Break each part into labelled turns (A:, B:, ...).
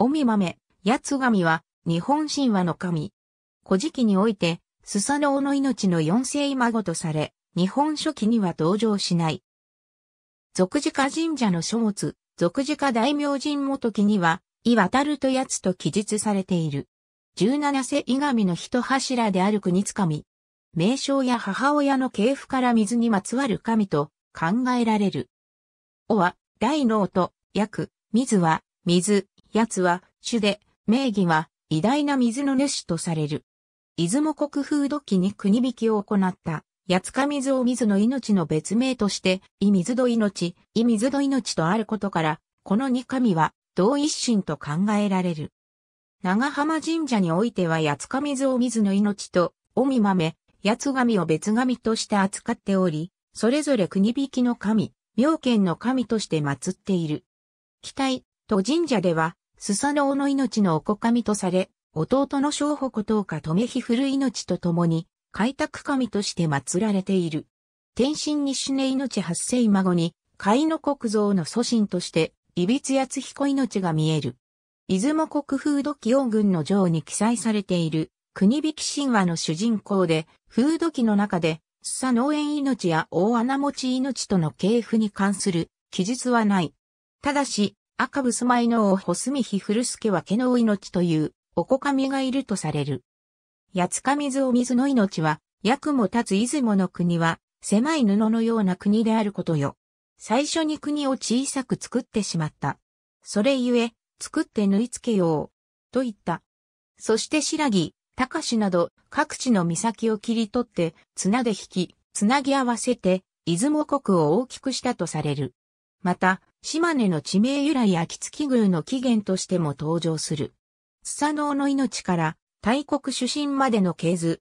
A: おみ豆、八つ神は、日本神話の神。古事記において、スサノオの命の四世孫とされ、日本書紀には登場しない。俗寺神社の書物、俗寺大明神元記には、伊渡るとやつと記述されている。十七世伊神の一柱である国津神。名称や母親の系譜から水にまつわる神と考えられる。おは、大脳と、訳、水は、水、奴は主で、名義は偉大な水の主とされる。出雲国風土記に国引きを行った、八日水を水の命の別名として、い水戸命、い水戸命とあることから、この二神は同一神と考えられる。長浜神社においては八日水を水の命と、おみ豆、八神を別神として扱っており、それぞれ国引きの神、妙見の神として祀っている。期待と神社では、スサノオの命のおこかみとされ、弟の小北等か留ひ古命と共に、開拓神として祀られている。天神西根命八世孫に、海の国像の祖神として、いびつやつひこ命が見える。出雲国風土記王軍の城に記載されている、国引き神話の主人公で、風土記の中で、スサ農園命や大穴持ち命との系譜に関する記述はない。ただし、赤ブスマイの王ホスミヒすけは毛の命という、おこかみがいるとされる。八つか水お水の命は、役も立つ出雲の国は、狭い布のような国であることよ。最初に国を小さく作ってしまった。それゆえ、作って縫い付けよう。と言った。そして白木、高志など、各地の岬を切り取って、綱で引き、つなぎ合わせて、出雲国を大きくしたとされる。また、島根の地名由来秋月宮の起源としても登場する。スサノオの命から大国出身までの系図。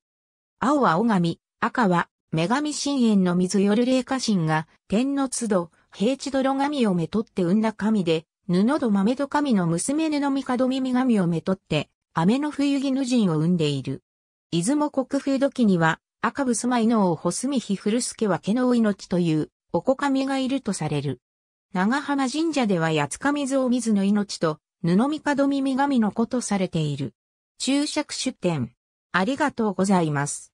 A: 青は尾神、赤は女神深淵の水夜霊家神が天の都度、平地泥神をめとって産んだ神で、布戸豆戸神の娘布帝耳神をめとって、雨の冬木ぬ人を生んでいる。出雲国風土記には、赤ぶすまいの王穂住日古助は毛の命という、おこ神がいるとされる。長浜神社では八つ水を水の命と、布神神の子とされている。注釈出典。ありがとうございます。